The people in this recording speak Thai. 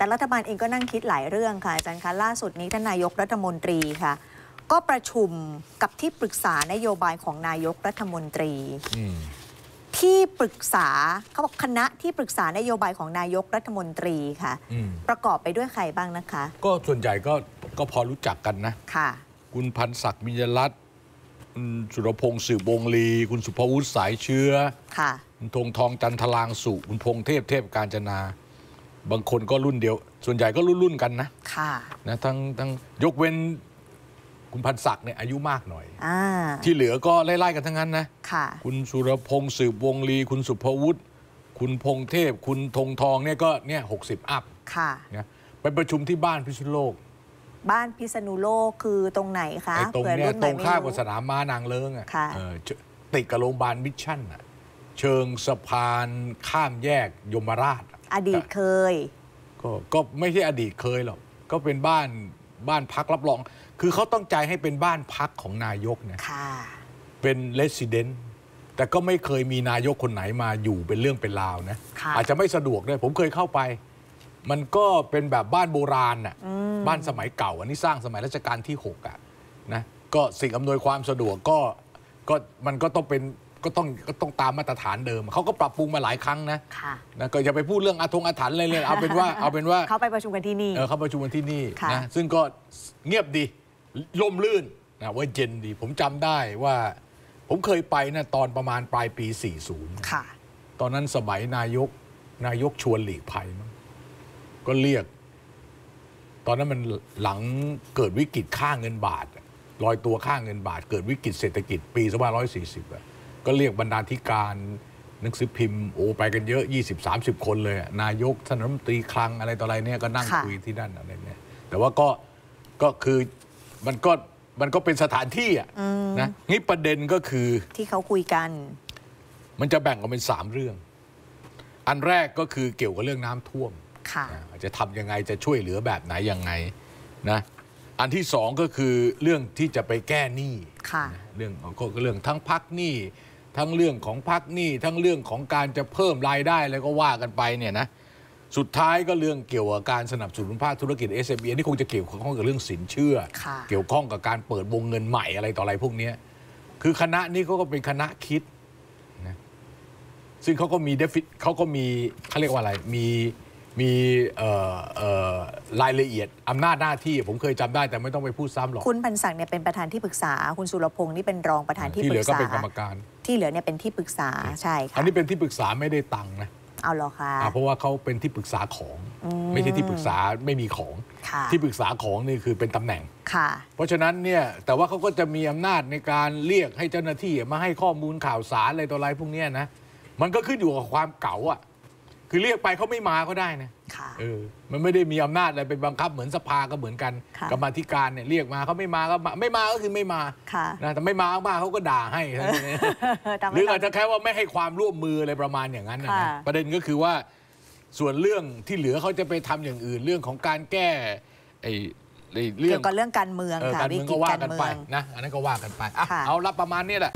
แต่รัฐบาลเองก็นั่งคิดหลายเรื่องค่ะอาจารย์คะล่าสุดนี้ท่านนายกรัฐมนตรีค่ะ ก็ประชุมกับที่ปรึกษานโยบายของนายกรัฐมนตรีที่ปรึกษาเขาบอกคณะที่ปรึกษานโยบายของนายกรัฐมนตรีค่ะประกอบไปด้วยใครบ้างนะคะ ก็ส่วนใหญ่ก็ก็พอรู้จักกันนะค่ะคุณพันศักดิ์มิญรัตน์สุรพงศ์สืบวงลีคุณสุภวุฒิสายเชื้อค่ะคุณธงทองจันทลางสุคุณพงเทพเทพกาญจนาบางคนก็รุ่นเดียว ส่วนใหญ่ก็รุ่นรุ่นกันนะ ค่ะ นะ ทั้ง ทั้ง ยกเว้น คุณพันศักดิ์ เนี่ย อายุมากหน่อยอที่เหลือก็ ไล่ๆกัน ทั้ง นั้น นะ ค่ะ คุณสุรพงศ์สืบ วงลี คุณสุภวุฒิ คุณพงเทพ คุณธงทอง เนี่ย ก็ เนี่ยหกสิบอัพ ค่ะนะไปประชุมที่บ้านพิษณุโลก บ้านพิษณุโลก คือตรงไหนคะ ตรงเนี่ยตรงข้ามกับสนามม้านางเลิงอ่ะ เออติดกับโรงพยาบาลมิชชั่นอ่ะเชิงสะพานข้ามแยกยมราชอดีตเคยก็ก็ไม่ใช่อดีตเคยหรอก ก็เป็นบ้านบ้านพักรับรอง คือเขาต้องใจให้เป็นบ้านพักของนายกนะค่ะเป็นเลสซิเดนต์แต่ก็ไม่เคยมีนายกคนไหนมาอยู่เป็นเรื่องเป็นราวนะะอาจจะไม่สะดวกด้วยผมเคยเข้าไป มันก็เป็นแบบบ้านโบราณน่ะบ้านสมัยเก่าอันนี้สร้างสมัยรัชกาลที่หกอ่ะนะก็สิ่งอำนวยความสะดวกก็ก็มันก็ต้องเป็นก็ต้องก็ต้องตามมาตรฐานเดิมเขาก็ปรับปรุงมาหลายครั้งนะนะก็อย่าไปพูดเรื่องอาทงอาถรรพ์อะไรเลย เอาเป็นว่าเอาเป็นว่า เขาไปประชุมกันที่นี่ เออเขาประชุมกันที่นี่นะ ซึ่งก็เงียบดีล่มลื่นนะ ว่าเย็นดี ผมจำได้ว่า ผมเคยไปนะ ตอนประมาณปลายปี 40ค่ะ ตอนนั้นสมัยนายก นายก ชวนหลีกภัยมั้งก็เรียก ตอนนั้นมันหลังเกิดวิกฤตค่าเงินบาทลอยตัวค่าเงินบาท เกิดวิกฤตเศรษฐกิจปีสสัร้อยี่สิบอะก็เรียกบรรณาธิการหนังสือพิมพ์โอ้ ไปกันเยอะ 20-30 คนเลย นายกท่านรัฐมนตรีคลังอะไรต่ออะไรเนี่ยก็นั่งคุยที่นั่นอะไรเนี่ยแต่ว่าก็ก็คือมันก็มันก็เป็นสถานที่อ่ะนะนี่ประเด็นก็คือ ที่เขาคุยกัน มันจะแบ่งออกเป็นสามเรื่อง อันแรกก็คือเกี่ยวกับเรื่องน้ำท่วม ค่ะจะทํำยังไงจะช่วยเหลือแบบไหนยังไง นะ อันที่สองก็คือเรื่องที่จะไปแก้หนี้ค่ะเรื่องก็เรื่องทั้งพักหนี้ทั้งเรื่องของพักหนี้ทั้งเรื่องของการจะเพิ่มรายได้แล้วก็ว่ากันไปเนี่ยนะสุดท้ายก็เรื่องเกี่ยวกับการสนับสนุนภาคธุรกิจ s เอนี่คงจะเกี่ยวข้องกับเรื่องสินเชื่อ เกี่ยวข้องกับการเปิดวงเงินใหม่อะไรต่ออะไรพวกนี้คือคณะนี้เขาก็เป็นคณะคิดนะซึ่งเขาก็มีเดฟิตเขาก็มีเขาเรียกว่าอะไรมีมีรายละเอียด อำนาจหน้าที่ผมเคยจำได้ แต่ไม่ต้องไปพูดซ้ำหรอก คุณพันศักดิ์เนี่ยเป็นประธานที่ปรึกษาคุณสุรพงศ์นี่เป็นรองประธานที่ปรึกษาที่เหลือก็เป็นกรรมการ ที่เหลือเนี่ยเป็นที่ปรึกษาใช่ค่ะอันนี้เป็นที่ปรึกษาไม่ได้ตังค์นะเอาหรอคะเพราะว่าเขาเป็นที่ปรึกษาของไม่ใช่ที่ปรึกษาไม่มีของ ที่ปรึกษาของนี่คือเป็นตำแหน่งค่ะ เพราะฉะนั้นเนี่ยแต่ว่าเขาก็จะมีอำนาจในการเรียกให้เจ้าหน้าที่มาให้ข้อมูลข่าวสารอะไรต่ออะไรพวกนี้นะมันก็ขึ้นอยู่กับความเก่าอ่ะคือเรียกไปเขาไม่มาก็ได้นะค่ะเออมันไม่ได้มีอำนาจอะไรไปบังคับเหมือนสภาก็เหมือนกันกรรมธิการเนี่ยเรียกมาเขาไม่มาก็ไม่มาก็คือไม่มาค่ะนะแต่ไม่มาบ้าเขาก็ด่าให้หรืออาจจะแค่ว่าไม่ให้ความร่วมมืออะไรประมาณอย่างนั้นนะประเด็นก็คือว่าส่วนเรื่องที่เหลือเขาจะไปทำอย่างอื่นเรื่องของการแก้ไอเรื่องเกี่ยวกับเรื่องการเมืองค่ะการเมืองก็ว่ากันไปนะอันนั้นก็ว่ากันไปเอารับประมาณนี้แหละ